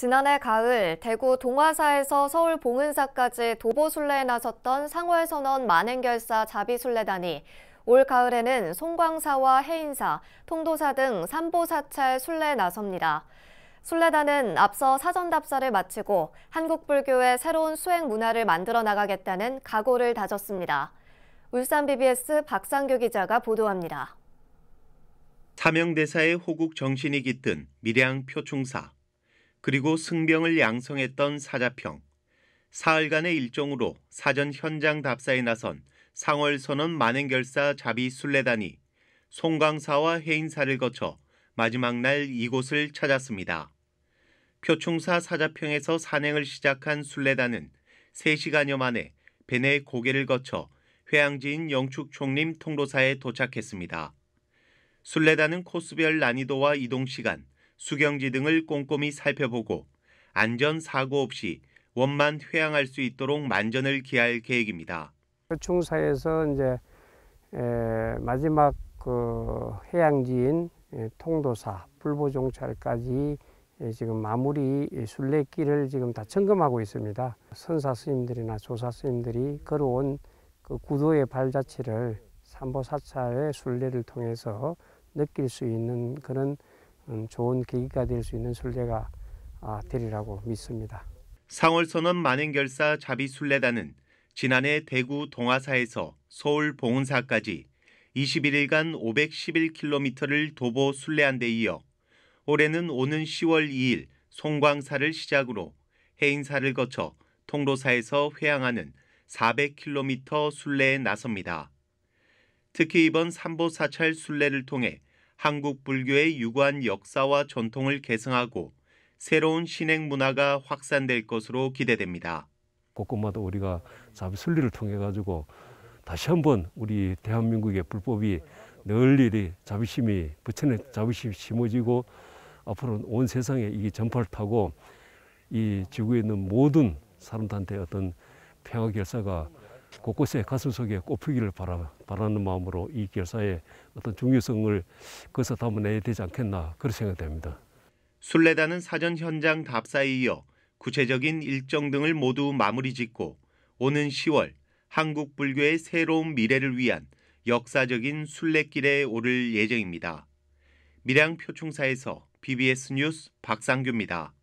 지난해 가을 대구 동화사에서 서울 봉은사까지 도보순례에 나섰던 상월선원 만행결사 자비순례단이 올 가을에는 송광사와 해인사, 통도사 등 삼보사찰 순례에 나섭니다. 순례단은 앞서 사전답사를 마치고 한국불교의 새로운 수행 문화를 만들어 나가겠다는 각오를 다졌습니다. 울산 BBS 박상규 기자가 보도합니다. 사명대사의 호국 정신이 깃든 밀양 표충사. 그리고 승병을 양성했던 사자평, 사흘간의 일정으로 사전 현장 답사에 나선 상월선언 만행결사 자비 순례단이 송강사와 해인사를 거쳐 마지막 날 이곳을 찾았습니다. 표충사 사자평에서 산행을 시작한 순례단은 3시간여 만에 베네 고개를 거쳐 회양지인 영축총림 통로사에 도착했습니다. 순례단은 코스별 난이도와 이동시간, 수경지 등을 꼼꼼히 살펴보고 안전 사고 없이 원만 회항할 수 있도록 만전을 기할 계획입니다. 충사에서 이제 마지막 그 해양지인 통도사 불보종찰까지 지금 마무리 순례길을 지금 다 점검하고 있습니다. 선사 스님들이나 조사 스님들이 걸어온 그 구도의 발자취를 삼보사찰의 순례를 통해서 느낄 수 있는 그런 음, 좋은 계기가 될 수 있는 순례가 아, 되리라고 믿습니다. 상월선언 만행결사 자비순례단은 지난해 대구 동화사에서 서울 봉은사까지 21일간 511km를 도보 순례한 데 이어 올해는 오는 10월 2일 송광사를 시작으로 해인사를 거쳐 통로사에서 회항하는 400km 순례에 나섭니다. 특히 이번 삼보 사찰 순례를 통해 한국 불교의 유구한 역사와 전통을 계승하고 새로운 신행 문화가 확산될 것으로 기대됩니다. 곳곳마다 우리가 사업 순리를 통해 가지고 다시 한번 우리 대한민국의 불법이 널리 자부심이 부처님 자부심이 심어지고 앞으로 온 세상에 이게 전파를 타고 이 지구에 있는 모든 사람들한테 어떤 평화 결사가 곳곳에 가슴 속에 꽃피기를 바라, 바라는 마음으로 이 결사의 어떤 중요성을 거기서 담아내야 되지 않겠나 그런 생각됩니다. 이 순례단은 사전 현장 답사에 이어 구체적인 일정 등을 모두 마무리 짓고 오는 10월 한국 불교의 새로운 미래를 위한 역사적인 순례길에 오를 예정입니다. 밀양 표충사에서 BBS 뉴스 박상규입니다.